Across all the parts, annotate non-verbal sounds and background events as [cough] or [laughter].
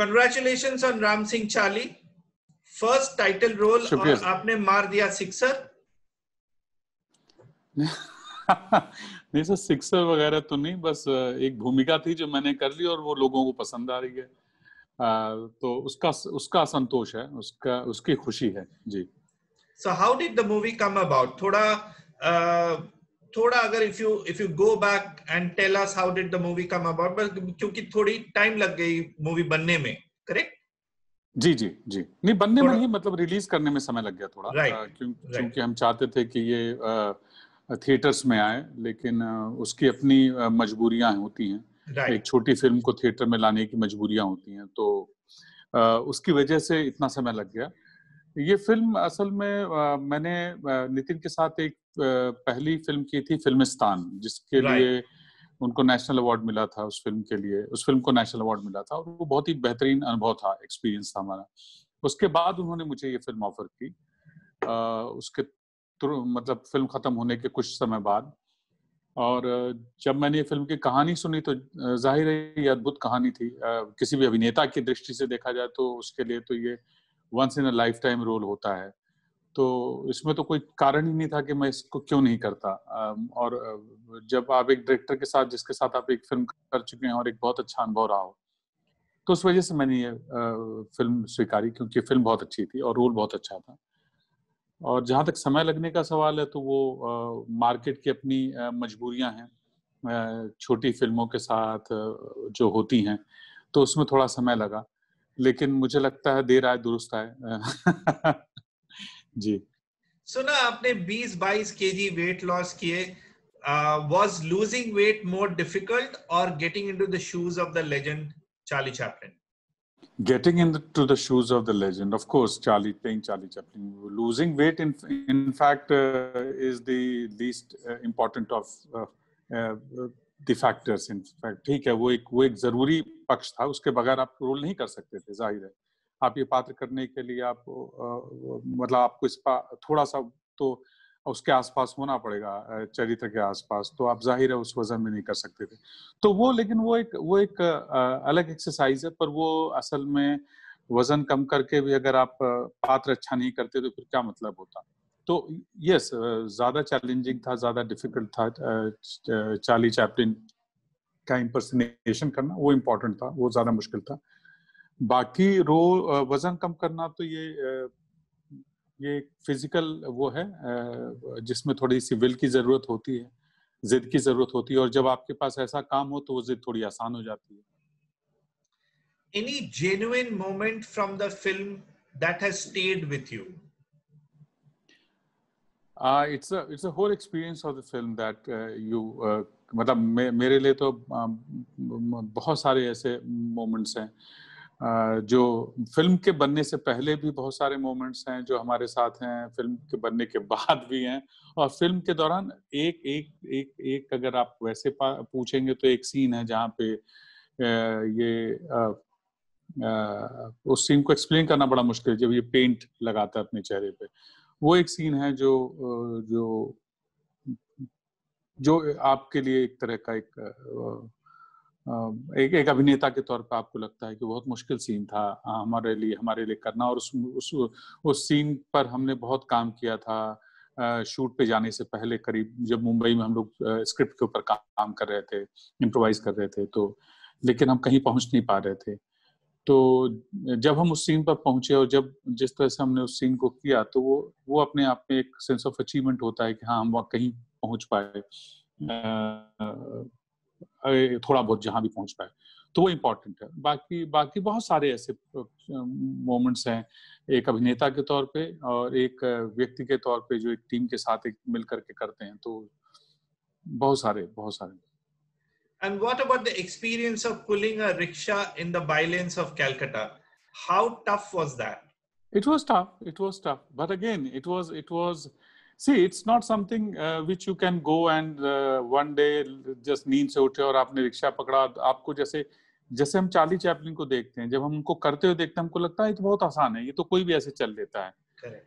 Congratulation on Ram Singh चाली first title role और आपने मार दिया सिक्सर [laughs] नहीं सर सिक्सर वगैरह तो नहीं बस uh, एक भूमिका थी जो मैंने कर ली और वो लोगों को पसंद आ रही है आ, uh, तो उसका उसका संतोष है उसका उसकी खुशी है जी so how did the movie come about थोड़ा uh, थोड़ा अगर if you if you go back and tell us how did the movie come about but क्योंकि थोड़ी टाइम लग गई मूवी बनने में करेक्ट जी जी जी नहीं बनने में ही मतलब रिलीज करने में समय लग गया थोड़ा right, क्यों, right. क्योंकि हम चाहते थे कि ये थिएटर्स में आए लेकिन उसकी अपनी मजबूरियां होती हैं right. एक छोटी फिल्म को थिएटर में लाने की मजबूरियां होती हैं तो उसकी वजह से इतना समय लग गया ये फिल्म असल में मैंने नितिन के साथ एक पहली फिल्म की थी फिल्मिस्तान जिसके right. लिए उनको नेशनल अवार्ड मिला था उस फिल्म के लिए उस फिल्म को नेशनल अवार्ड मिला था और वो बहुत ही बेहतरीन अनुभव था एक्सपीरियंस था हमारा उसके बाद उन्होंने मुझे ये फिल्म ऑफर की आ, उसके मतलब फिल्म खत्म होने के कुछ समय बाद और जब मैंने ये फिल्म की कहानी सुनी तो जाहिर है ये अद्भुत कहानी थी किसी भी अभिनेता की दृष्टि से देखा जाए तो उसके लिए तो ये once in a lifetime role होता है तो इसमें तो कोई कारण ही नहीं था कि मैं इसको क्यों नहीं करता और जब आप एक डायरेक्टर के साथ जिसके साथ आप एक फिल्म कर चुके हैं और एक बहुत अच्छा अनुभव रहा हो तो उस वजह से मैंने ये फिल्म स्वीकारी क्योंकि फिल्म बहुत अच्छी थी और रोल बहुत अच्छा था और जहाँ तक समय लगने का सवाल है तो वो मार्केट की अपनी मजबूरियाँ हैं छोटी फिल्मों के साथ जो होती हैं तो उसमें थोड़ा समय लगा लेकिन मुझे लगता है देर आए दुरुस्त आए [laughs] जी सुना आपने 20-22 केजी वेट लॉस किए was losing weight more difficult और getting into the shoes of the legend Charlie Chaplin getting into the shoes of the legend of course charlie playing charlie chaplin losing weight in in fact uh, is the least uh, important of uh, uh, the factors in fact ठीक है वो एक वो एक जरूरी पक्ष था उसके बगैर आप रोल नहीं कर सकते थे जाहिर है आप ये पात्र करने के लिए आप मतलब आपको इस थोड़ा सा तो उसके आसपास होना पड़ेगा चरित्र के आसपास तो आप जाहिर है उस वजन में नहीं कर सकते थे तो वो लेकिन वो एक वो एक अलग एक्सरसाइज है पर वो असल में वजन कम करके भी अगर आप पात्र अच्छा नहीं करते तो फिर क्या मतलब होता तो यस ज्यादा चैलेंजिंग था ज्यादा डिफिकल्ट था चाली चैप्टिन का इम्पर्सनेशन करना वो इम्पोर्टेंट था वो ज्यादा मुश्किल था बाकी रो वजन कम करना तो ये ये फिजिकल वो है जिसमें थोड़ी सी विल की जरूरत होती है जिद की जरूरत होती है और जब आपके पास ऐसा काम हो तो वो जिद थोड़ी आसान हो जाती है any genuine moment from the film that has stayed with you uh, it's a it's a whole experience of the film that uh, you uh, मतलब मे, मेरे लिए तो uh, बहुत सारे ऐसे मोमेंट्स हैं जो फिल्म के बनने से पहले भी बहुत सारे मोमेंट्स हैं जो हमारे साथ हैं फिल्म के बनने के [laughs] बाद भी हैं और फिल्म के दौरान एक एक एक एक अगर आप वैसे पूछेंगे तो एक सीन है जहाँ पे ये आ, उस सीन को एक्सप्लेन करना बड़ा मुश्किल है जब ये पेंट लगाता है अपने चेहरे पे वो एक सीन है जो जो जो आपके लिए एक तरह का एक एक एक अभिनेता के तौर पर आपको लगता है कि बहुत मुश्किल सीन था हमारे लिए हमारे लिए करना और उस उस उस सीन पर हमने बहुत काम किया था शूट पे जाने से पहले करीब जब मुंबई में हम लोग स्क्रिप्ट के ऊपर काम कर रहे थे इम्प्रोवाइज कर रहे थे तो लेकिन हम कहीं पहुंच नहीं पा रहे थे तो जब हम उस सीन पर पहुंचे और जब जिस तरह से हमने उस सीन को किया तो वो वो अपने आप में एक सेंस ऑफ अचीवमेंट होता है कि हाँ हम वहाँ कहीं पहुंच पाए थोड़ा बहुत जहाँ भी पहुंच पाए तो वो इम्पोर्टेंट है बाकी बाकी बहुत सारे ऐसे मोमेंट्स हैं एक अभिनेता के तौर पे और एक व्यक्ति के तौर पे जो एक टीम के साथ एक मिल करके करते हैं तो बहुत सारे बहुत सारे and what about the experience of pulling a rickshaw in the bylanes of Calcutta how tough was that it was tough it was tough but again it was it was see it's not something which you can go and and uh, one नींद से उठे और आपने rickshaw पकड़ा आपको जैसे जैसे हम चाली चैपलिन को देखते हैं जब हम उनको करते हुए देखते हैं हमको लगता है ये तो बहुत आसान है ये तो कोई भी ऐसे चल लेता है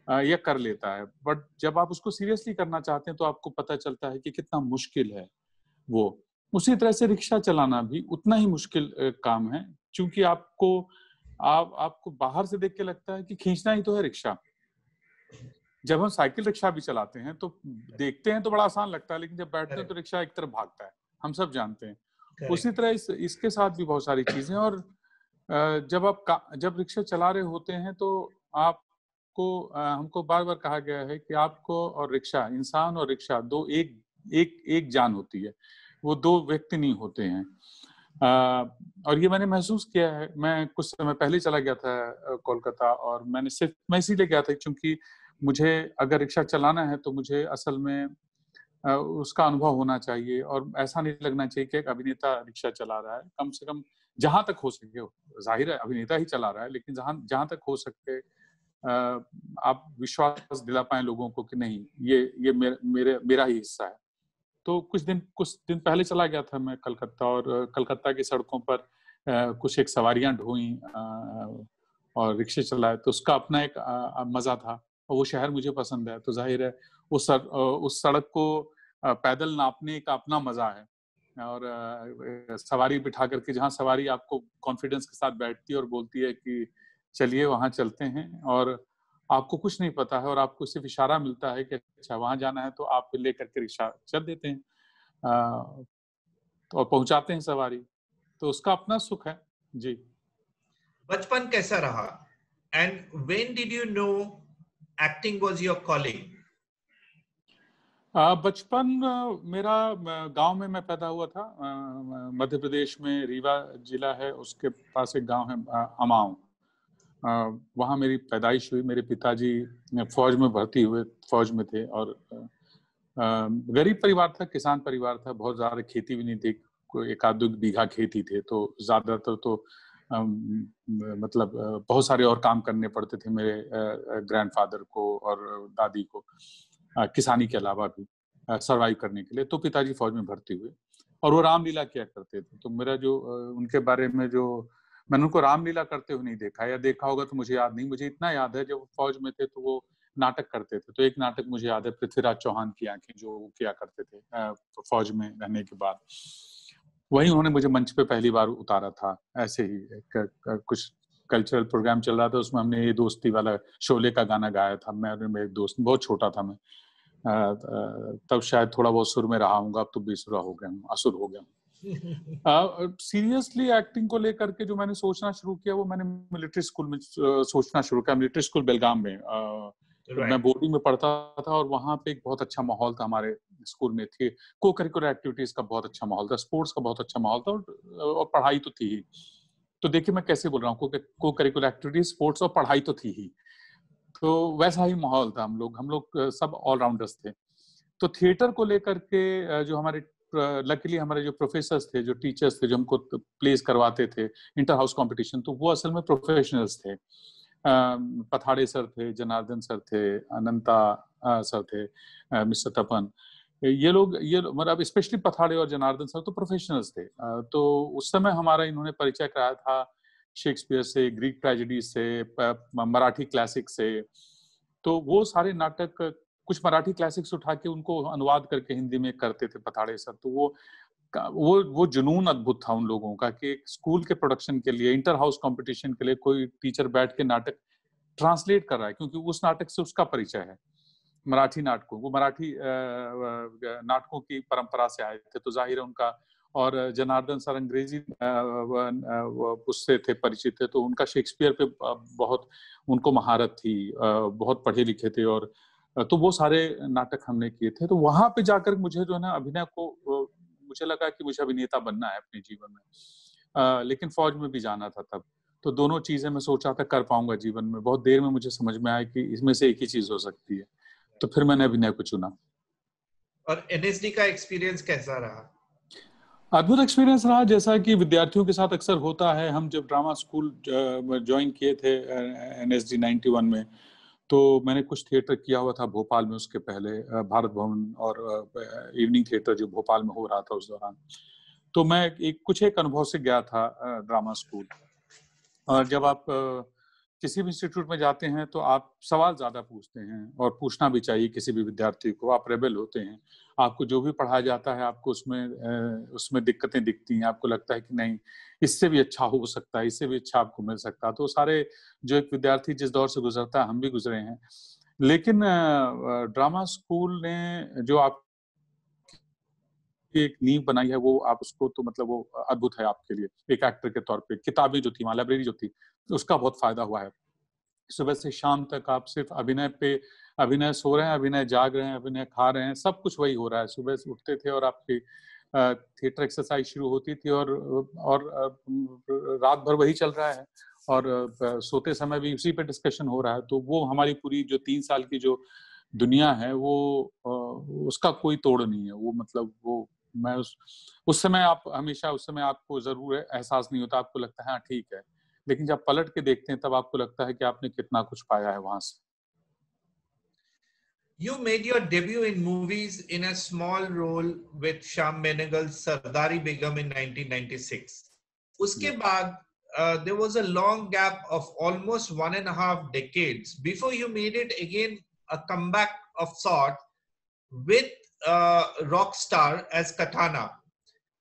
uh, या कर लेता है बट जब आप उसको सीरियसली करना चाहते हैं तो आपको पता चलता है कि कितना मुश्किल है वो उसी तरह से रिक्शा चलाना भी उतना ही मुश्किल काम है क्योंकि आपको आप आपको बाहर से देख के लगता है कि खींचना ही तो है रिक्शा जब हम साइकिल रिक्शा भी चलाते हैं तो देखते हैं तो बड़ा आसान लगता है लेकिन जब बैठते हैं तो रिक्शा एक तरफ भागता है हम सब जानते हैं उसी तरह इस इसके साथ भी बहुत सारी चीजें और जब आप जब रिक्शा चला रहे होते हैं तो आपको हमको बार बार कहा गया है कि आपको और रिक्शा इंसान और रिक्शा दो एक एक एक जान होती है वो दो व्यक्ति नहीं होते हैं आ, और ये मैंने महसूस किया है मैं कुछ समय पहले चला गया था कोलकाता और मैंने सिर्फ मैं इसीलिए गया था क्योंकि मुझे अगर रिक्शा चलाना है तो मुझे असल में उसका अनुभव होना चाहिए और ऐसा नहीं लगना चाहिए कि एक अभिनेता रिक्शा चला रहा है कम से कम जहां तक हो सके जाहिर है अभिनेता ही चला रहा है लेकिन जहां जहां तक हो सके आप विश्वास दिला पाए लोगों को कि नहीं ये ये मेरे, मेरे मेरा ही हिस्सा है तो कुछ दिन कुछ दिन पहले चला गया था मैं कलकत्ता और कलकत्ता की सड़कों पर कुछ एक सवारियां ढोई और रिक्शे चलाए तो उसका अपना एक मजा था और वो शहर मुझे पसंद है तो जाहिर है उस सड़, उस सड़क को पैदल नापने का अपना मजा है और सवारी बिठा करके जहाँ सवारी आपको कॉन्फिडेंस के साथ बैठती है और बोलती है कि चलिए वहाँ चलते हैं और आपको कुछ नहीं पता है और आपको सिर्फ इशारा मिलता है कि अच्छा वहाँ जाना है तो आप ले करके रिक्शा चल देते हैं आ, तो और पहुंचाते हैं सवारी तो उसका अपना सुख है जी बचपन कैसा रहा and when did you know acting was your calling बचपन मेरा गांव में मैं पैदा हुआ था मध्य प्रदेश में रीवा जिला है उसके पास एक गांव है अमाव वहाँ मेरी पैदाइश हुई मेरे पिताजी फौज में भर्ती हुए फौज में थे और गरीब परिवार था किसान परिवार था बहुत ज़्यादा खेती भी नहीं थी एक आध बीघा खेती थे तो ज़्यादातर तो, तो मतलब बहुत सारे और काम करने पड़ते थे मेरे ग्रैंडफादर को और दादी को किसानी के अलावा भी सरवाइव करने के लिए तो पिताजी फौज में भर्ती हुए और वो रामलीला किया करते थे तो मेरा जो उनके बारे में जो मैंने उनको रामलीला करते हुए नहीं देखा या देखा होगा तो मुझे याद नहीं मुझे इतना याद है जब वो फौज में थे तो वो नाटक करते थे तो एक नाटक मुझे याद है पृथ्वीराज चौहान की आंखें जो वो किया करते थे फौज में रहने के बाद वहीं उन्होंने मुझे मंच पे पहली बार उतारा था ऐसे ही क, क, कुछ कल्चरल प्रोग्राम चल रहा था उसमें हमने ये दोस्ती वाला शोले का गाना गाया था मैं और मेरे दोस्त बहुत छोटा था मैं तब शायद थोड़ा बहुत सुर में रहा हूँ अब तो बेसुरा हो गया हूँ असुर हो गया हूँ सीरियसली [laughs] एक्टिंग को लेकर के जो मैंने सोचना शुरू किया वो मैंने मिलिट्री स्कूल में सोचना शुरू किया मिलिट्री स्कूल बेलगाम में right. मैं बोर्डिंग में पढ़ता था और वहाँ पे एक बहुत अच्छा माहौल था हमारे स्कूल में थे को करिकुलर एक्टिविटीज का बहुत अच्छा माहौल था स्पोर्ट्स का बहुत अच्छा माहौल था और, पढ़ाई तो थी ही तो देखिए मैं कैसे बोल रहा हूँ को करिकुलर एक्टिविटीज स्पोर्ट्स और पढ़ाई तो थी ही तो वैसा ही माहौल था हम लोग हम लोग सब ऑलराउंडर्स थे तो थिएटर को लेकर के जो हमारे लकीली हमारे जो प्रोफेसर थे जो टीचर्स थे जो हमको प्लेस करवाते थे इंटर हाउस कॉम्पिटिशन तो वो असल में प्रोफेशनल्स थे पथाड़े सर थे जनार्दन सर थे अनंता सर थे मिस्टर तपन ये लोग ये मतलब स्पेशली पथाड़े और जनार्दन सर तो प्रोफेशनल्स थे तो उस समय हमारा इन्होंने परिचय कराया था शेक्सपियर से ग्रीक ट्रेजिडी से मराठी क्लासिक से तो वो सारे नाटक कुछ मराठी क्लासिक्स उठा के उनको अनुवाद करके हिंदी में करते थे पथाड़े सर तो वो वो वो जुनून अद्भुत था उन लोगों का कि स्कूल के प्रोडक्शन के लिए इंटर हाउस कंपटीशन के लिए कोई टीचर बैठ के नाटक ट्रांसलेट कर रहा है क्योंकि उस नाटक से उसका परिचय है मराठी नाटकों वो मराठी नाटकों की परंपरा से आए थे तो जाहिर है उनका और जनार्दन सर अंग्रेजी उससे थे परिचित थे तो उनका शेक्सपियर पे बहुत उनको महारत थी बहुत पढ़े लिखे थे और तो वो सारे नाटक हमने किए थे तो वहां पे जाकर मुझे जो है ना अभिनय को मुझे लगा कि मुझे अभिनेता बनना है अपने जीवन में आ, लेकिन फौज में भी जाना था तब तो दोनों चीजें मैं सोचा था कर पाऊंगा जीवन में बहुत देर में मुझे समझ में आया कि इसमें से एक ही चीज हो सकती है तो फिर मैंने अभिनय को चुना और एनएसडी का एक्सपीरियंस कैसा रहा अद्भुत एक्सपीरियंस रहा जैसा कि विद्यार्थियों के साथ अक्सर होता है हम जब ड्रामा स्कूल ज्वाइन किए थे एनएसडी 91 में तो मैंने कुछ थिएटर किया हुआ था भोपाल में उसके पहले भारत भवन और इवनिंग थिएटर जो भोपाल में हो रहा था उस दौरान तो मैं एक कुछ एक अनुभव से गया था ड्रामा स्कूल और जब आप किसी भी इंस्टीट्यूट में जाते हैं तो आप सवाल ज़्यादा पूछते हैं और पूछना भी चाहिए किसी भी विद्यार्थी को आप रेबल होते हैं आपको जो भी पढ़ाया जाता है आपको उसमें उसमें दिक्कतें दिखती हैं आपको लगता है कि नहीं इससे भी अच्छा हो सकता है इससे भी अच्छा आपको मिल सकता है तो सारे जो एक विद्यार्थी जिस दौर से गुजरता है हम भी गुजरे हैं लेकिन ड्रामा स्कूल ने जो आप एक नींव बनाई है वो आप उसको तो मतलब वो अद्भुत है आपके लिए एक एक्टर के तौर पे किताबें जो थी वहाँ लाइब्रेरी जो थी उसका बहुत फायदा हुआ है सुबह से शाम तक आप सिर्फ अभिनय पे अभिनय सो रहे हैं अभिनय जाग रहे हैं अभिनय खा रहे हैं सब कुछ वही हो रहा है सुबह से उठते थे और आपकी थिएटर एक्सरसाइज शुरू होती थी और और रात भर वही चल रहा है और सोते समय भी उसी पे डिस्कशन हो रहा है तो वो हमारी पूरी जो तीन साल की जो दुनिया है वो उसका कोई तोड़ नहीं है वो मतलब वो मैं उस उस समय आप हमेशा उस समय आपको जरूर एहसास नहीं होता आपको लगता है हाँ ठीक है लेकिन जब पलट के देखते हैं तब आपको लगता है कि आपने कितना कुछ पाया है वहां से You made your debut in movies in a small role with Shyam Benegal's Sardari Begum in 1996. उसके yeah. बाद Uh, there was a long gap of almost one and a half decades before you made it again a comeback of sort with uh, rock star as Katana.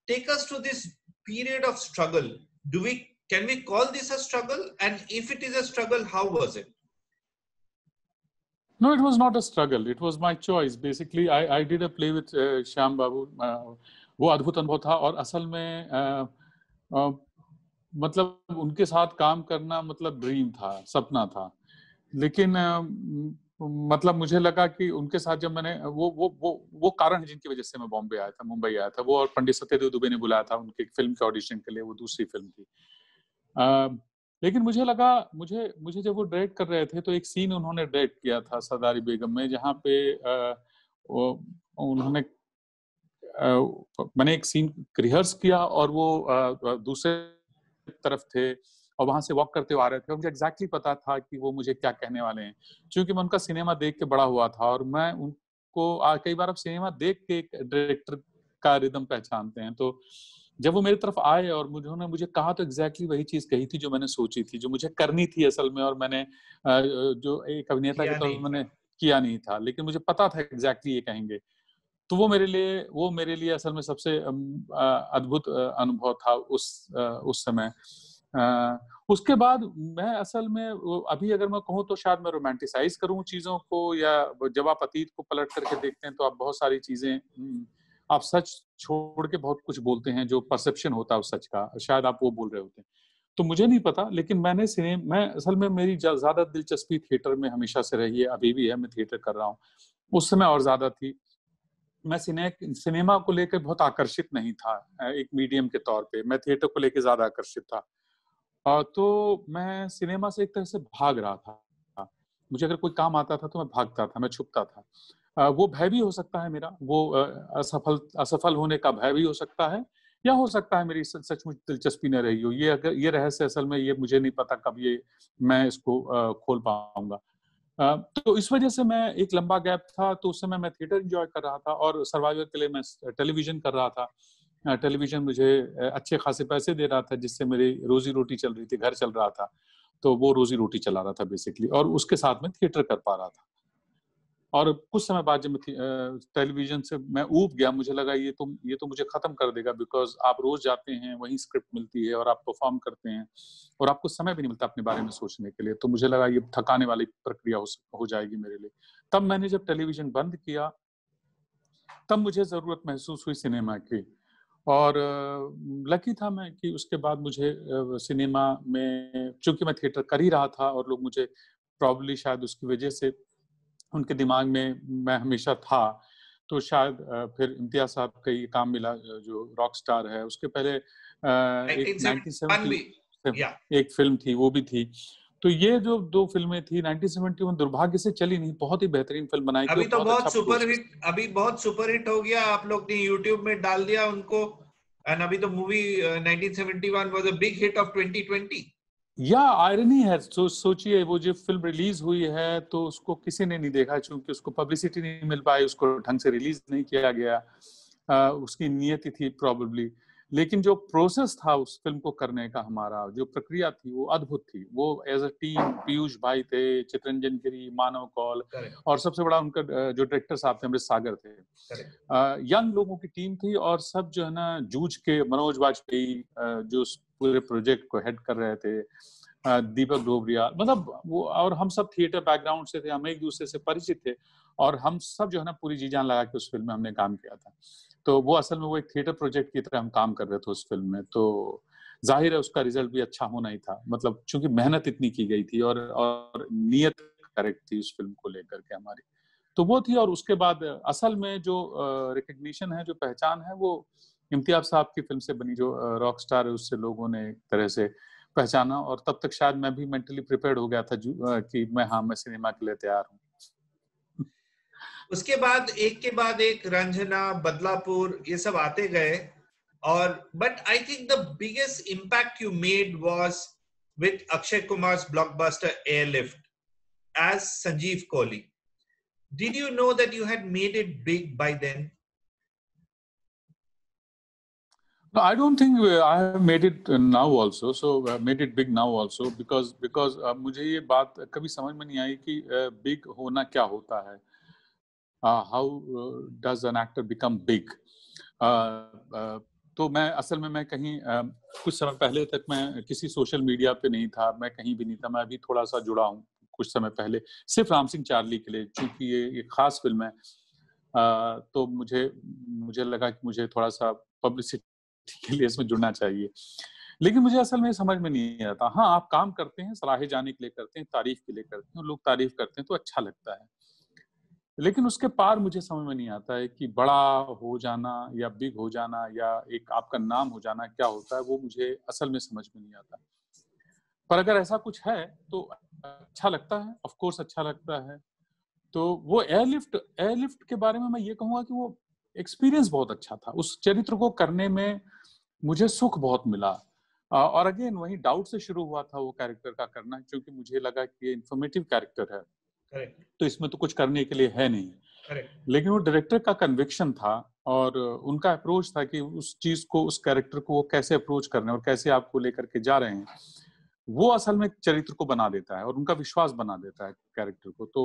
Take us to this period of struggle. Do we can we call this a struggle? And if it is a struggle, how was it? No, it was not a struggle. It was my choice. Basically, I, I did a play with uh, Shyam Babu. Uh, वो अद्भुत अनुभव था और असल में uh, uh, मतलब उनके साथ काम करना मतलब ड्रीम था सपना था लेकिन मतलब मुझे लगा कि उनके साथ जब मैंने वो वो वो वो कारण है जिनकी वजह से मैं बॉम्बे आया था मुंबई आया था वो और पंडित सत्यदेव दुबे ने बुलाया था उनके फिल्म के ऑडिशन के लिए वो दूसरी फिल्म थी आ, लेकिन मुझे लगा मुझे मुझे जब वो डायरेक्ट कर रहे थे तो एक सीन उन्होंने डायरेक्ट किया था सरदारी बेगम में जहाँ पे आ, वो, उन्होंने मैंने एक सीन रिहर्स किया और वो आ, दूसरे तरफ थे और वहां से वॉक करते हुए आ रहे थे मुझे एग्जैक्टली पता था कि वो मुझे क्या कहने वाले हैं क्योंकि मैं उनका सिनेमा देख के बड़ा हुआ था और मैं उनको कई बार आप सिनेमा देख के एक डायरेक्टर का रिदम पहचानते हैं तो जब वो मेरी तरफ आए और मुझे उन्होंने मुझे कहा तो एग्जैक्टली exactly वही चीज कही थी जो मैंने सोची थी जो मुझे करनी थी असल में और मैंने जो एक अभिनेता के तौर पर मैंने किया नहीं था लेकिन मुझे पता था एग्जैक्टली exactly ये कहेंगे तो वो मेरे लिए वो मेरे लिए असल में सबसे अद्भुत अनुभव था उस उस समय उसके बाद मैं असल में अभी अगर मैं कहूँ तो शायद मैं रोमांटिसाइज करूँ चीज़ों को या जब आप अतीत को पलट करके देखते हैं तो आप बहुत सारी चीज़ें आप सच छोड़ के बहुत कुछ बोलते हैं जो परसेप्शन होता है उस सच का शायद आप वो बोल रहे होते हैं तो मुझे नहीं पता लेकिन मैंने सिने मैं असल में मेरी ज़्यादा दिलचस्पी थिएटर में हमेशा से रही है अभी भी है मैं थिएटर कर रहा हूँ उस समय और ज़्यादा थी मैं सिने सिनेमा को लेकर बहुत आकर्षित नहीं था एक मीडियम के तौर पे मैं थिएटर को लेकर ज़्यादा आकर्षित था तो मैं सिनेमा से एक तरह से भाग रहा था मुझे अगर कोई काम आता था तो मैं भागता था मैं छुपता था वो भय भी हो सकता है मेरा वो असफल असफल होने का भय भी हो सकता है या हो सकता है मेरी सचमुच दिलचस्पी न रही हो ये अगर ये रहस्य असल में ये मुझे नहीं पता कब ये मैं इसको खोल पाऊंगा तो इस वजह से मैं एक लंबा गैप था तो उस समय मैं थिएटर इंजॉय कर रहा था और सर्वाइवर के लिए मैं टेलीविजन कर रहा था हाँ, टेलीविजन मुझे अच्छे खासे पैसे दे रहा था जिससे मेरी रोजी रोटी चल रही थी घर चल रहा था तो वो रोजी रोटी चला रहा था बेसिकली और उसके साथ में थिएटर कर पा रहा था और कुछ समय बाद जब टेलीविजन से मैं ऊब गया मुझे लगा ये तो ये तो मुझे ख़त्म कर देगा बिकॉज आप रोज़ जाते हैं वही स्क्रिप्ट मिलती है और आप परफॉर्म करते हैं और आपको समय भी नहीं मिलता अपने बारे में सोचने के लिए तो मुझे लगा ये थकाने वाली प्रक्रिया हो हो जाएगी मेरे लिए तब मैंने जब टेलीविजन बंद किया तब मुझे ज़रूरत महसूस हुई सिनेमा की और लकी था मैं कि उसके बाद मुझे सिनेमा में चूंकि मैं थिएटर कर ही रहा था और लोग मुझे प्रॉब्ली शायद उसकी वजह से उनके दिमाग में मैं हमेशा था तो शायद फिर इम्तियाज साहब का ये काम मिला जो रॉक स्टार है उसके पहले एक, एक फिल्म थी वो भी थी तो ये जो दो फिल्में थी 1971 दुर्भाग्य से चली नहीं बहुत ही बेहतरीन फिल्म बनाई अभी तो बहुत, अच्छा सुपर हिट अभी बहुत सुपर हिट हो गया आप लोग ने यूट्यूब में डाल दिया उनको एंड अभी तो movie 1971 was a big hit of 2020 या आयरनी है सो सोचिए वो जो फिल्म रिलीज हुई है तो उसको किसी ने नहीं देखा क्योंकि उसको पब्लिसिटी नहीं मिल पाई उसको ढंग से रिलीज नहीं किया गया आ, uh, उसकी नियति थी प्रॉब्लली लेकिन जो प्रोसेस था उस फिल्म को करने का हमारा जो प्रक्रिया थी वो अद्भुत थी वो एज अ टीम पीयूष भाई थे चित्रंजन गिरी मानव कौल और सबसे बड़ा उनका जो डायरेक्टर साहब थे अमृत सागर थे यंग लोगों की टीम थी और सब जो है ना जूझ के मनोज वाजपेयी जो पूरे प्रोजेक्ट को हेड कर रहे थे दीपक डोबरिया मतलब वो और हम सब थिएटर बैकग्राउंड से थे हम एक दूसरे से परिचित थे और हम सब जो है ना पूरी जी जान लगा के उस फिल्म में हमने काम किया था तो वो असल में वो एक थिएटर प्रोजेक्ट की तरह हम काम कर रहे थे उस फिल्म में तो जाहिर है उसका रिजल्ट भी अच्छा होना ही था मतलब चूंकि मेहनत इतनी की गई थी और और नीयत करेक्ट थी उस फिल्म को लेकर के हमारी तो वो थी और उसके बाद असल में जो रिकग्निशन है जो पहचान है वो इम्तियाज साहब की फिल्म से बनी जो रॉक स्टार है उससे लोगों ने एक तरह से पहचाना और तब तक शायद मैं भी मेंटली प्रिपेयर्ड हो गया था कि मैं हाँ मैं सिनेमा के लिए तैयार हूँ उसके बाद एक के बाद एक रंजना बदलापुर ये सब आते गए और but I think the biggest impact you made was with Akshay Kumar blockbuster Airlift as Sanjeev Kohli did you know that you had made it big by then No, I don't think we, uh, I have made it now also. So I made it big now also because because uh, मुझे ये बात कभी समझ में नहीं आई कि uh, big होना क्या होता है. Uh, how uh, does an actor become big? Uh, तो मैं असल में मैं कहीं um, कुछ समय पहले तक मैं किसी सोशल मीडिया पे नहीं था मैं कहीं भी नहीं था मैं अभी थोड़ा सा जुड़ा हूँ कुछ समय पहले सिर्फ राम सिंह चार्ली के लिए चूंकि ये एक खास फिल्म है uh, तो मुझे मुझे लगा कि मुझे थोड़ा सा पब्लिसिटी के लिए इसमें जुड़ना चाहिए लेकिन मुझे असल में समझ में नहीं आता हाँ आप काम करते हैं सराहे जाने के लिए करते हैं तारीफ के लिए करते हैं लोग तारीफ करते हैं तो अच्छा लगता है लेकिन उसके पार मुझे समझ में नहीं आता है कि बड़ा हो जाना या बिग हो जाना या एक आपका नाम हो जाना क्या होता है वो मुझे असल में समझ में नहीं आता पर अगर ऐसा कुछ है तो अच्छा लगता है ऑफ कोर्स अच्छा लगता है तो वो एयरलिफ्ट एयरलिफ्ट के बारे में मैं ये कहूँगा कि वो एक्सपीरियंस बहुत अच्छा था उस चरित्र को करने में मुझे सुख बहुत मिला और अगेन वही डाउट से शुरू हुआ था वो कैरेक्टर का करना क्योंकि मुझे लगा कि ये इन्फॉर्मेटिव कैरेक्टर है तो इसमें तो कुछ करने के लिए है नहीं Correct. लेकिन वो डायरेक्टर का कन्विक्शन था और उनका अप्रोच था कि उस चीज को उस कैरेक्टर को वो कैसे अप्रोच करने और कैसे आपको लेकर के जा रहे हैं वो असल में चरित्र को बना देता है और उनका विश्वास बना देता है कैरेक्टर को तो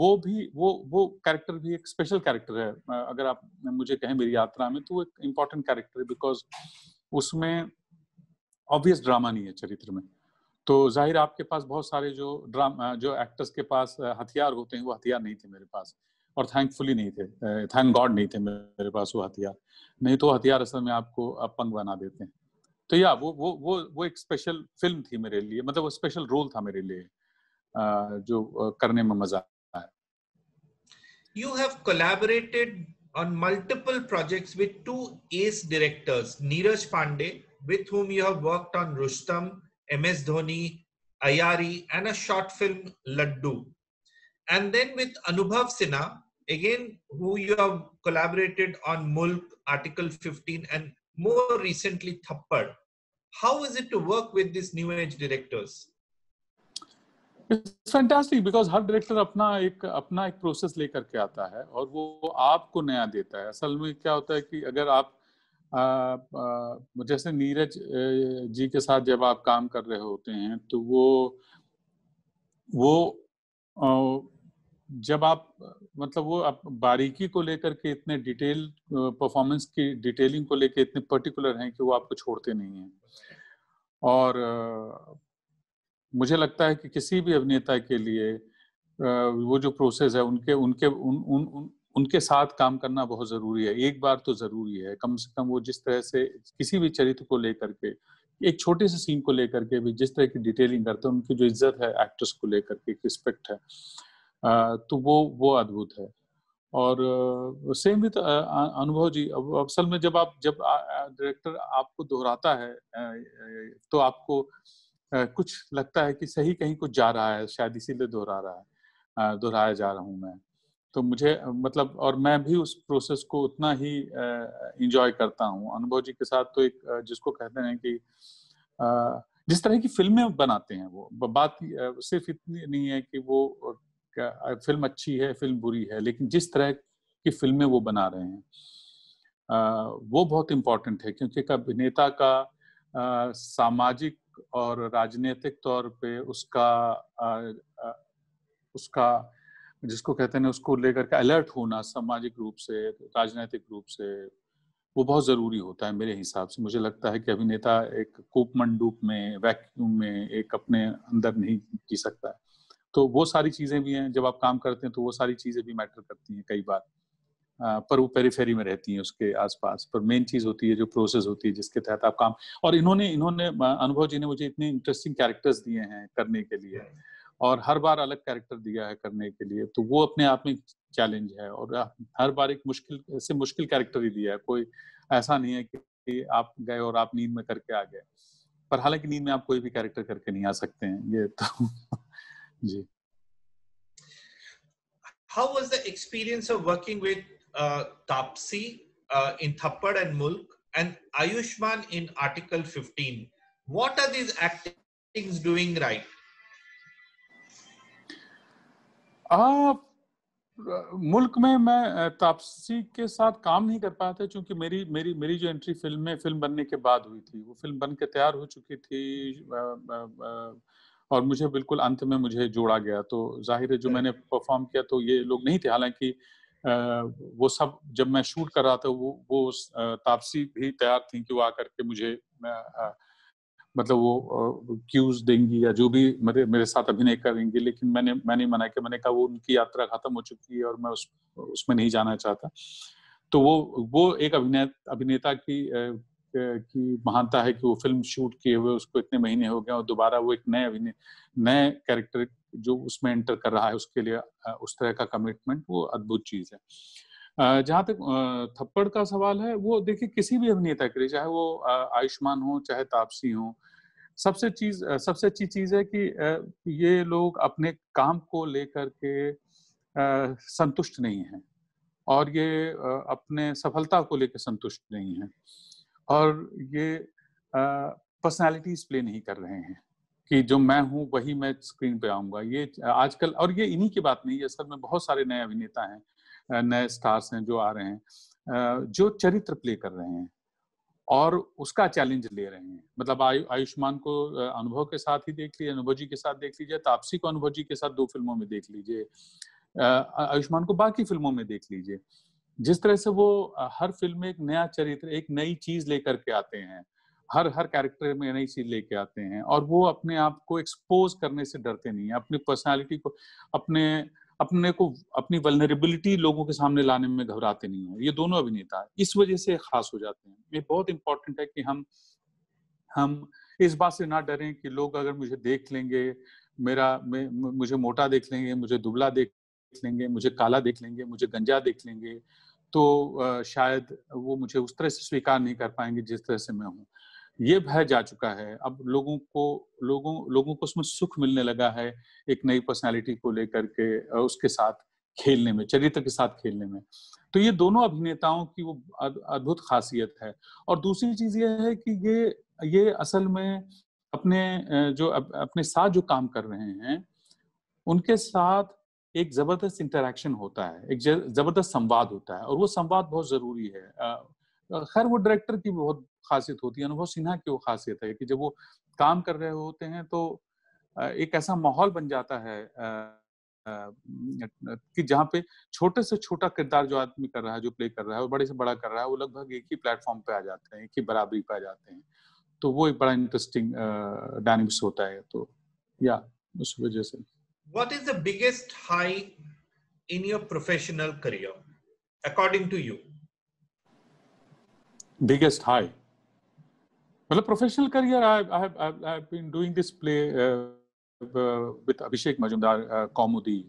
वो भी वो वो कैरेक्टर भी एक स्पेशल कैरेक्टर है अगर आप मुझे कहें मेरी यात्रा में तो वो एक इम्पॉर्टेंट कैरेक्टर है बिकॉज उसमें ऑब्वियस ड्रामा नहीं है चरित्र में तो जाहिर आपके पास बहुत सारे जो ड्राम जो एक्टर्स के पास हथियार होते हैं वो हथियार नहीं थे मेरे पास और थैंकफुली नहीं थे थैंक गॉड नहीं थे मेरे पास वो हथियार नहीं तो हथियार असल में आपको अपंग बना देते हैं तो या वो वो वो वो एक स्पेशल फिल्म थी मेरे लिए मतलब वो स्पेशल रोल था मेरे लिए जो करने में मजा आया you have collaborated on multiple projects with two ace directors Neeraj Pandey with whom you have worked on Rustom M S Dhoni Aiyaary and a short film Laddoo and then with Anubhav Sinha again hooted on Mulk Article fifteen and more recently Thappad how is it to work with this new age directors it's fantastic because हर director अपना एक अपना एक process लेकर के आता है और वो आपको नया देता है असल में क्या होता है कि अगर आप जैसे नीरज जी के साथ जब आप काम कर रहे होते हैं तो वो वो जब आप मतलब वो आप बारीकी को लेकर के इतने डिटेल परफॉर्मेंस की डिटेलिंग को लेकर इतने पर्टिकुलर हैं कि वो आपको छोड़ते नहीं हैं और मुझे लगता है कि किसी भी अभिनेता के लिए वो जो प्रोसेस है उनके उनके उन, उन उनके साथ काम करना बहुत जरूरी है एक बार तो जरूरी है कम से कम वो जिस तरह से किसी भी चरित्र को लेकर के एक छोटे से सीन को लेकर के भी जिस तरह की डिटेलिंग करते हैं उनकी जो इज्जत है एक्ट्रेस को लेकर के रिस्पेक्ट है तो वो वो अद्भुत है और सेम विथ अनुभव जी अब असल में जब आप जब डायरेक्टर आपको दोहराता है तो आपको कुछ लगता है कि सही कहीं कुछ जा रहा है शायद इसीलिए दोहरा रहा है दोहराया जा रहा हूँ मैं तो मुझे मतलब और मैं भी उस प्रोसेस को उतना ही इंजॉय करता हूँ अनुभव जी के साथ तो एक जिसको कहते हैं कि जिस तरह की फिल्में बनाते हैं वो बात सिर्फ इतनी नहीं है कि वो फिल्म अच्छी है फिल्म बुरी है लेकिन जिस तरह की फिल्में वो बना रहे हैं वो बहुत इम्पोर्टेंट है क्योंकि एक अभिनेता का सामाजिक और राजनीतिक तौर पे उसका उसका जिसको कहते हैं उसको लेकर के अलर्ट होना सामाजिक रूप से राजनैतिक रूप से वो बहुत ज़रूरी होता है मेरे हिसाब से मुझे लगता है कि अभिनेता एक कूप मंडूप में वैक्यूम में एक अपने अंदर नहीं जी सकता है तो वो सारी चीज़ें भी हैं जब आप काम करते हैं तो वो सारी चीज़ें भी मैटर करती हैं कई बार पर वो पेरीफेरी में रहती हैं उसके आसपास पर मेन चीज़ होती है जो प्रोसेस होती है जिसके तहत आप काम और इन्होंने इन्होंने अनुभव जी ने मुझे इतने इंटरेस्टिंग कैरेक्टर्स दिए हैं करने के लिए और हर बार अलग कैरेक्टर दिया है करने के लिए तो वो अपने आप में चैलेंज है और हर बार एक मुश्किल से मुश्किल कैरेक्टर ही दिया है कोई ऐसा नहीं है कि आप गए और आप नींद में करके आ गए पर हालांकि नींद में आप कोई भी कैरेक्टर करके नहीं आ सकते हैं ये तो [laughs] जी how was the experience of working with Taapsee in Thappad and Mulk and Ayushmann in Article 15? What are these actings doing right आप मुल्क में मैं तापसी के साथ काम नहीं कर पाया था क्योंकि मेरी मेरी मेरी जो एंट्री फिल्म में फिल्म बनने के बाद हुई थी वो फिल्म बन के तैयार हो चुकी थी और मुझे बिल्कुल अंत में मुझे जोड़ा गया तो जाहिर है जो हम्म। मैंने परफॉर्म किया तो ये लोग नहीं थे हालांकि वो सब जब मैं शूट कर रहा था वो वो तापसी भी तैयार थी कि वो आकर के मुझे मतलब वो क्यूज देंगी या जो भी मेरे मेरे साथ अभिनय करेंगी लेकिन मैंने मैंने मना किया मैंने कहा वो उनकी यात्रा खत्म हो चुकी है और मैं उस उसमें नहीं जाना चाहता तो वो वो एक अभिनय अभिनेता की की महानता है कि वो फिल्म शूट किए हुए उसको इतने महीने हो गए और दोबारा वो एक नए अभिनय नए कैरेक्टर जो उसमें एंटर कर रहा है उसके लिए उस तरह का कमिटमेंट वो अद्भुत चीज है जहाँ तक थप्पड़ का सवाल है वो देखिए किसी भी अभिनेता के लिए चाहे वो आयुष्मान हो चाहे तापसी हो सबसे चीज सबसे अच्छी चीज है कि ये लोग अपने काम को लेकर के संतुष्ट नहीं है और ये अपने सफलता को लेकर संतुष्ट नहीं है और ये पर्सनालिटीज प्ले नहीं कर रहे हैं कि जो मैं हूँ वही मैं स्क्रीन पे आऊंगा ये आजकल और ये इन्हीं की बात नहीं है असल में बहुत सारे नए अभिनेता हैं नए स्टार्स हैं जो आ रहे हैं जो चरित्र प्ले कर रहे हैं और उसका चैलेंज ले रहे हैं मतलब आयु आयुष्मान को अनुभव के साथ ही देख लीजिए अनुभव जी के साथ देख लीजिए तापसी को अनुभव जी के साथ दो फिल्मों में देख लीजिए आयुष्मान को बाकी फिल्मों में देख लीजिए जिस तरह से वो हर फिल्म में एक नया चरित्र एक नई चीज लेकर के आते हैं हर हर कैरेक्टर में नई चीज लेके आते हैं और वो अपने आप को एक्सपोज करने से डरते नहीं है अपनी पर्सनैलिटी को अपने अपने को अपनी वलनरेबिलिटी लोगों के सामने लाने में घबराते नहीं है ये दोनों अभिनेता इस वजह से खास हो जाते हैं ये बहुत इंपॉर्टेंट है कि हम हम इस बात से ना डरें कि लोग अगर मुझे देख लेंगे मेरा मुझे मोटा देख लेंगे मुझे दुबला देख लेंगे मुझे काला देख लेंगे मुझे गंजा देख लेंगे तो शायद वो मुझे उस तरह से स्वीकार नहीं कर पाएंगे जिस तरह से मैं हूँ ये भय जा चुका है अब लोगों को लोगों लोगों को उसमें सुख मिलने लगा है एक नई पर्सनालिटी को लेकर के उसके साथ खेलने में चरित्र के साथ खेलने में तो ये दोनों अभिनेताओं की वो अद्भुत खासियत है और दूसरी चीज ये है कि ये ये असल में अपने जो अपने साथ जो काम कर रहे हैं उनके साथ एक जबरदस्त इंटरेक्शन होता है एक जबरदस्त संवाद होता है और वो संवाद बहुत जरूरी है खैर वो डायरेक्टर की बहुत खासियत होती है अनुभव सिन्हा की वो खासियत है कि जब वो काम कर रहे होते हैं तो एक ऐसा माहौल बन जाता है कि जहाँ पे छोटे से छोटा किरदार जो आदमी कर रहा है जो प्ले कर रहा है वो बड़े से बड़ा कर रहा है वो लगभग एक ही प्लेटफॉर्म पे आ जाते हैं एक ही बराबरी पे आ जाते हैं तो वो एक बड़ा इंटरेस्टिंग डायनेमिक्स होता है तो या उस वजह से what is the biggest high in your professional career according to you biggest high मतलब professional career I I I been doing this play with Abhishek Majumdar uh,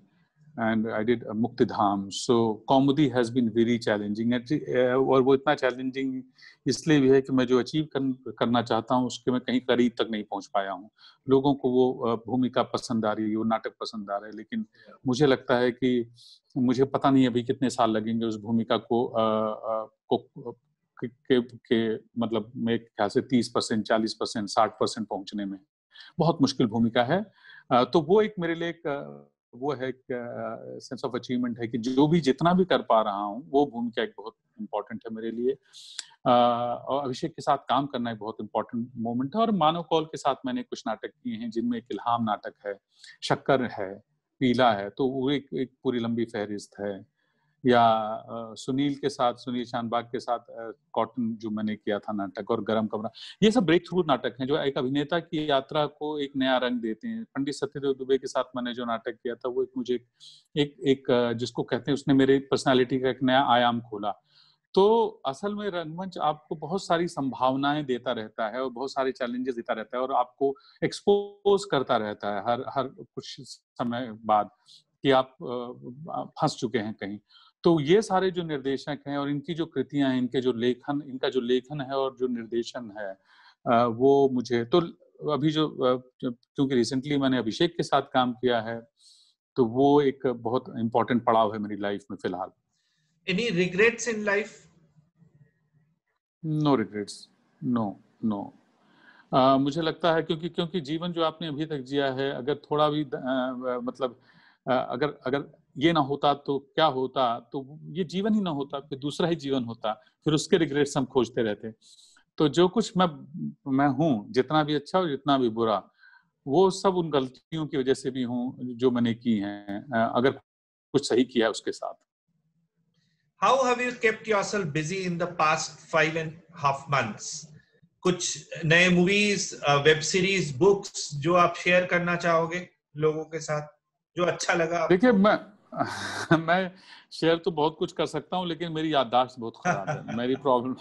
and I did did uh, Muktidham. So Komudi has been very uh, और वो इतना challenging इसलिए भी है कि मैं जो अचीव कर, करना चाहता हूँ उसके मैं कहीं करीब तक नहीं पहुंच पाया हूँ लोगों को वो uh, भूमिका पसंद आ रही है वो नाटक पसंद आ रहा है लेकिन मुझे लगता है कि मुझे पता नहीं अभी कितने साल लगेंगे उस भूमिका को, आ, uh, आ, को के, के मतलब मेरे ख्याल से तीस परसेंट चालीस परसेंट साठ परसेंट पहुंचने में बहुत मुश्किल भूमिका है तो वो एक मेरे लिए एक वो है एक सेंस ऑफ अचीवमेंट है कि जो भी जितना भी कर पा रहा हूँ वो भूमिका एक बहुत इम्पोर्टेंट है मेरे लिए और अभिषेक के साथ काम करना एक बहुत इम्पोर्टेंट मोमेंट है और मानव कॉल के साथ मैंने कुछ नाटक किए हैं जिनमें एक इल्हाम नाटक है शक्कर है पीला है तो वो एक, एक पूरी लंबी फहरिस्त है या सुनील के साथ सुनील शानबाग के साथ कॉटन जो मैंने किया था नाटक और गरम कमरा ये सब ब्रेक थ्रू नाटक हैं जो एक अभिनेता की यात्रा को एक नया रंग देते हैं पंडित सत्यदेव दुबे के साथ मैंने जो नाटक किया था वो एक मुझे एक एक जिसको कहते हैं उसने मेरे पर्सनैलिटी का एक नया आयाम खोला तो असल में रंगमंच आपको बहुत सारी संभावनाएं देता रहता है और बहुत सारे चैलेंजेस देता रहता है और आपको एक्सपोज करता रहता है हर हर कुछ समय बाद कि आप फंस चुके हैं कहीं तो ये सारे जो निर्देशक हैं और इनकी जो कृतियां हैं इनके जो लेखन इनका जो लेखन है और जो निर्देशन है वो मुझे तो अभी जो क्योंकि रिसेंटली मैंने अभिषेक के साथ काम किया है तो वो एक बहुत इम्पोर्टेंट पड़ाव है मेरी लाइफ में फिलहाल any regrets in life no regrets no no मुझे लगता है क्योंकि क्योंकि जीवन जो आपने अभी तक जिया है अगर थोड़ा भी आ, मतलब आ, अगर अगर ये ना होता तो क्या होता तो ये जीवन ही ना होता फिर दूसरा ही जीवन होता फिर उसके रिग्रेट्स हम खोजते रहते तो जो कुछ मैं मैं हूँ जितना भी अच्छा और जितना भी बुरा वो सब उन गलतियों की वजह से भी हूँ जो मैंने की हैं अगर कुछ सही किया है उसके साथ how have you kept yourself busy in the past five and half months कुछ नए मूवीज वेब सीरीज बुक्स जो आप शेयर करना चाहोगे लोगों के साथ जो अच्छा लगा देखिए मैं [laughs] मैं शेयर तो बहुत कुछ कर सकता हूँ लेकिन मेरी याददाश्त बहुत खराब है [laughs] मेरी प्रॉब्लम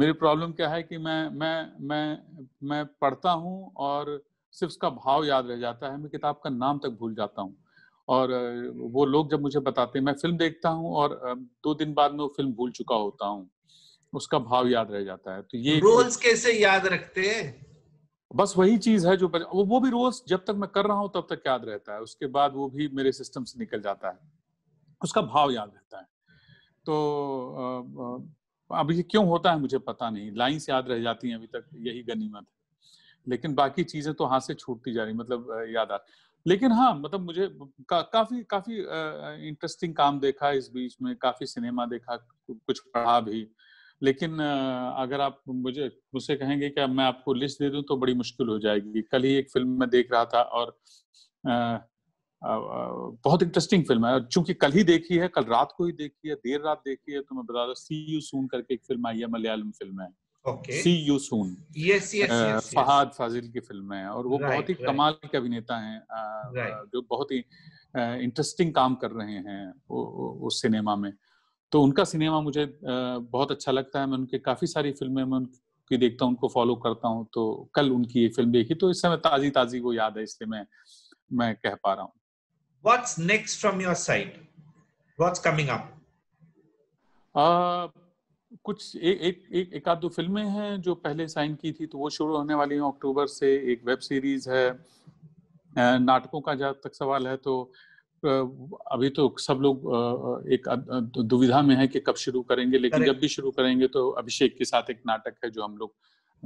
मेरी प्रॉब्लम क्या है कि मैं मैं मैं मैं पढ़ता हूँ और सिर्फ उसका भाव याद रह जाता है मैं किताब का नाम तक भूल जाता हूँ और वो लोग जब मुझे बताते हैं मैं फिल्म देखता हूँ और दो दिन बाद में वो फिल्म भूल चुका होता हूँ उसका भाव याद रह जाता है तो ये रोल्स कैसे याद रखते हैं बस वही चीज है जो वो वो भी रोज जब तक मैं कर रहा हूं तब तक याद रहता है उसके बाद वो भी मेरे सिस्टम से निकल जाता है उसका भाव याद रहता है तो अब ये क्यों होता है मुझे पता नहीं लाइन्स याद रह जाती हैं अभी तक यही गनीमत है लेकिन बाकी चीजें तो हाथ से छूटती जा रही मतलब याद आ लेकिन हाँ मतलब मुझे का, काफी काफी इंटरेस्टिंग काम देखा इस बीच में काफी सिनेमा देखा कुछ पढ़ा भी लेकिन अगर आप मुझे मुझसे कहेंगे कि मैं आपको लिस्ट दे दूं तो बड़ी मुश्किल हो जाएगी कल ही एक फिल्म में देख रहा था और आ, आ, बहुत इंटरेस्टिंग फिल्म है चूंकि कल ही देखी है कल रात को ही देखी है देर रात देखी है तो मैं बता रहा सी यू सून करके एक फिल्म आई है मलयालम फिल्म है सी यू सून फहाद फाजिल की फिल्म है और वो right, बहुत ही right. कमाल के अभिनेता हैं right. जो बहुत ही इंटरेस्टिंग काम कर रहे हैं उस सिनेमा में तो उनका सिनेमा मुझे बहुत अच्छा लगता है मैं उनके काफ़ी सारी फिल्में मैं उनकी देखता हूँ उनको फॉलो करता हूँ तो कल उनकी ये फिल्म देखी तो इस समय ताज़ी ताज़ी वो याद है इसलिए मैं मैं कह पा रहा हूँ What's next from your side? What's coming up? Uh, कुछ ए, एक एक एक आध दो फिल्में हैं जो पहले साइन की थी तो वो शुरू होने वाली हैं अक्टूबर से एक वेब सीरीज है नाटकों का जहाँ तक सवाल है तो अभी तो सब लोग एक दुविधा में है कि कब शुरू करेंगे लेकिन जब भी शुरू करेंगे तो अभिषेक के साथ एक नाटक है जो हम लोग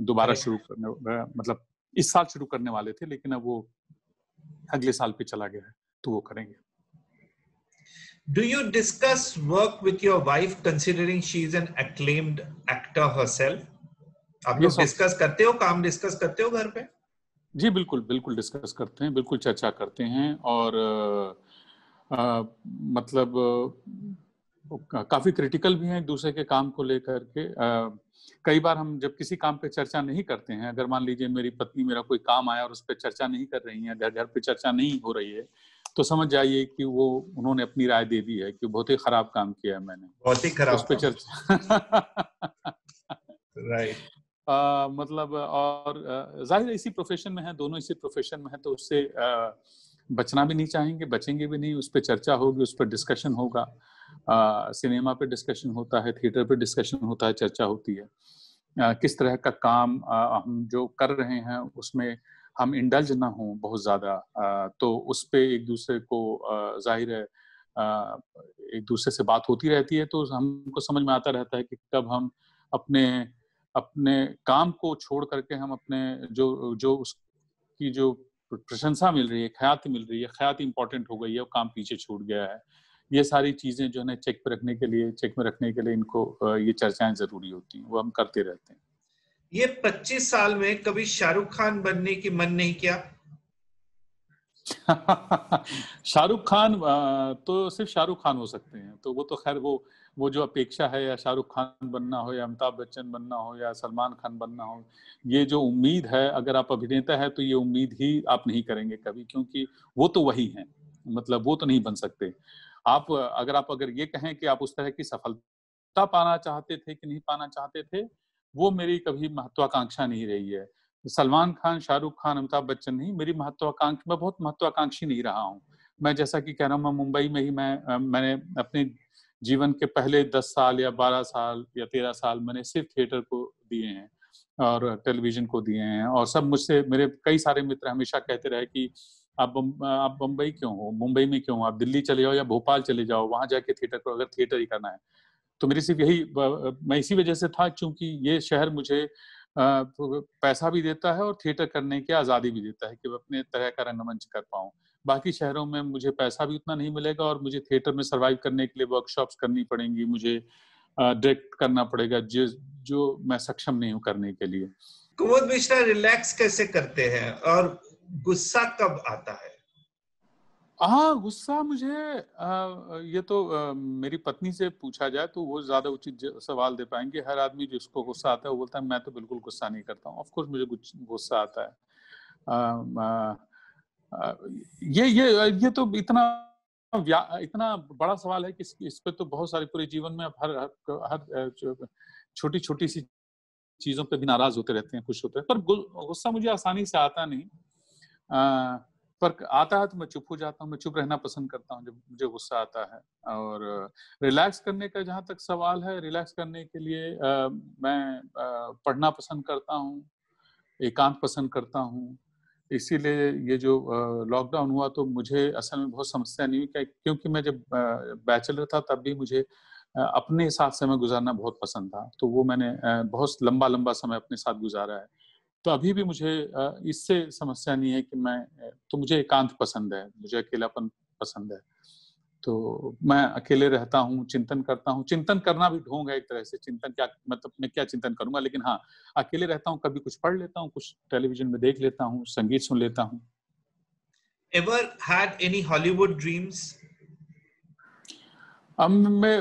दोबारा शुरू करने मतलब इस साल शुरू करने वाले थे लेकिन अब वो अगले साल पे चला गया है तो वो करेंगे Do you discuss work with your wife considering she is an acclaimed actor herself? आप लोग डिस्कस करते हो काम डिस्कस करते हो घर पे जी बिल्कुल बिल्कुल डिस्कस करते हैं बिल्कुल चर्चा करते हैं और uh, मतलब काफी क्रिटिकल भी हैं एक दूसरे के काम को लेकर के कई बार हम जब किसी काम पे चर्चा नहीं करते हैं अगर मान लीजिए मेरी पत्नी मेरा कोई काम आया और उस पर चर्चा नहीं कर रही है घर घर पे चर्चा नहीं हो रही है तो समझ जाइए कि वो उन्होंने अपनी राय दे दी है कि बहुत ही खराब काम किया है मैंने बहुत ही खराब उस पर चर्चा राइट [laughs] आ, मतलब और जाहिर इसी प्रोफेशन में है दोनों इसी प्रोफेशन में है तो उससे बचना भी नहीं चाहेंगे बचेंगे भी नहीं उस पर चर्चा होगी उस पर डिस्कशन होगा आ, सिनेमा पे डिस्कशन होता है थिएटर पे डिस्कशन होता है चर्चा होती है आ, किस तरह का काम आ, हम जो कर रहे हैं उसमें हम इंडल्ज ना हों बहुत ज़्यादा तो उस पर एक दूसरे को जाहिर है एक दूसरे से बात होती रहती है तो हमको समझ में आता रहता है कि कब हम अपने अपने काम को छोड़ करके हम अपने जो जो उसकी जो प्रशंसा मिल रही है ख्याति मिल रही है ख्याति इंपॉर्टेंट हो गई है काम पीछे छूट गया है ये सारी चीजें जो है चेक पर रखने के लिए चेक में रखने के लिए इनको ये चर्चाएं जरूरी होती हैं वो हम करते रहते हैं ये 25 साल में कभी शाहरुख खान बनने की मन नहीं किया [laughs] शाहरुख खान तो सिर्फ शाहरुख खान हो सकते हैं तो वो तो खैर वो वो जो अपेक्षा है या शाहरुख खान बनना हो या अमिताभ बच्चन बनना हो या सलमान खान बनना हो ये जो उम्मीद है अगर आप अभिनेता है तो ये उम्मीद ही आप नहीं करेंगे कभी क्योंकि वो तो वही है मतलब वो तो नहीं बन सकते आप अगर आप अगर ये कहें कि आप उस तरह की सफलता पाना चाहते थे कि नहीं पाना चाहते थे वो मेरी कभी महत्वाकांक्षा नहीं रही है सलमान खान शाहरुख खान अमिताभ बच्चन नहीं मेरी महत्वाकांक्षा मैं बहुत महत्वाकांक्षी नहीं रहा हूँ मैं जैसा कि कह रहा हूँ मैं मुंबई में ही मैं मैंने अपने जीवन के पहले दस साल या बारह साल या तेरह साल मैंने सिर्फ थिएटर को दिए हैं और टेलीविजन को दिए हैं और सब मुझसे मेरे कई सारे मित्र हमेशा कहते रहे कि आप आप बम्बई क्यों हो मुंबई में क्यों हो आप दिल्ली चले जाओ या भोपाल चले जाओ वहां जाके थिएटर को अगर थिएटर ही करना है तो मेरी सिर्फ यही मैं इसी वजह से था क्योंकि ये शहर मुझे तो पैसा भी देता है और थिएटर करने की आज़ादी भी देता है कि मैं अपने तरह का रंगमंच कर पाऊँ बाकी शहरों में मुझे पैसा भी उतना नहीं मिलेगा और मुझे थिएटर में सर्वाइव करने के लिए वर्कशॉप्स करनी पड़ेंगी मुझे डायरेक्ट करना पड़ेगा जो जो मैं सक्षम नहीं हूँ करने के लिए कुमोद मिश्रा रिलैक्स कैसे करते हैं और गुस्सा कब आता है हाँ गुस्सा मुझे आ, ये तो आ, मेरी पत्नी से पूछा जाए तो वो ज्यादा उचित सवाल दे पाएंगे हर आदमी जिसको गुस्सा आता है वो बोलता है मैं तो बिल्कुल गुस्सा नहीं करता हूँ ऑफकोर्स मुझे गुस्सा आता है आ, आ, ये ये ये तो इतना इतना बड़ा सवाल है कि इस, इस पे तो बहुत सारे पूरे जीवन में हर हर छोटी छोटी सी चीजों पे भी नाराज होते रहते हैं खुश होते हैं पर गुस्सा मुझे आसानी से आता नहीं आ, पर आता है तो मैं चुप हो जाता हूँ मैं चुप रहना पसंद करता हूँ जब मुझे गुस्सा आता है और रिलैक्स करने का जहाँ तक सवाल है रिलैक्स करने के लिए आ, मैं आ, पढ़ना पसंद करता हूँ एकांत पसंद करता हूँ इसीलिए ये जो लॉकडाउन हुआ तो मुझे असल में बहुत समस्या नहीं हुई क्योंकि मैं जब बैचलर था तब भी मुझे अपने साथ समय गुजारना बहुत पसंद था तो वो मैंने बहुत लंबा लंबा समय अपने साथ गुजारा है तो अभी भी मुझे इससे समस्या नहीं है कि मैं तो मुझे एकांत पसंद है मुझे अकेलापन पसंद है तो मैं अकेले रहता हूँ चिंतन करता हूँ चिंतन करना भी ढोंग है एक तरह से चिंतन क्या मतलब मैं क्या चिंतन करूंगा लेकिन हाँ अकेले रहता हूँ कभी कुछ पढ़ लेता हूँ कुछ टेलीविजन में देख लेता हूँ संगीत सुन लेता हूँ ever had any hollywood dreams अब मैं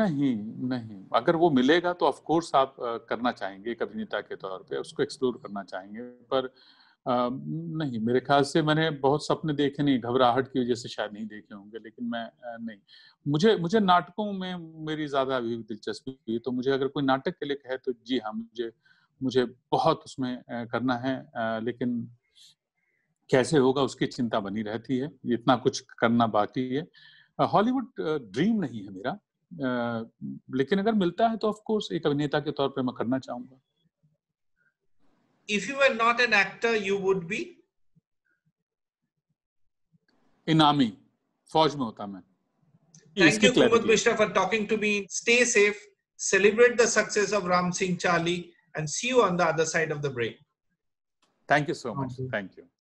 नहीं नहीं अगर वो मिलेगा तो ऑफ कोर्स आप करना चाहेंगे एक अभिनेता के तौर पे उसको एक्सप्लोर करना चाहेंगे पर आ, नहीं मेरे ख्याल से मैंने बहुत सपने देखे नहीं घबराहट की वजह से शायद नहीं देखे होंगे लेकिन मैं नहीं मुझे मुझे नाटकों में मेरी ज्यादा अभी दिलचस्पी हुई तो मुझे अगर कोई नाटक के लिए कहे तो जी हाँ मुझे मुझे बहुत उसमें करना है लेकिन कैसे होगा उसकी चिंता बनी रहती है इतना कुछ करना बाकी है हॉलीवुड ड्रीम नहीं है मेरा लेकिन अगर मिलता है तो ऑफ कोर्स एक अभिनेता के तौर पर मैं करना चाहूंगा if you were not an actor, you would be? Inami. फौज में होता मैं Thank you, Kumud Mishra, for talking to me. Stay safe, celebrate the success of Ram Singh Charlie, and see you on the other side of the break. Thank you so much. Thank you. Thank you.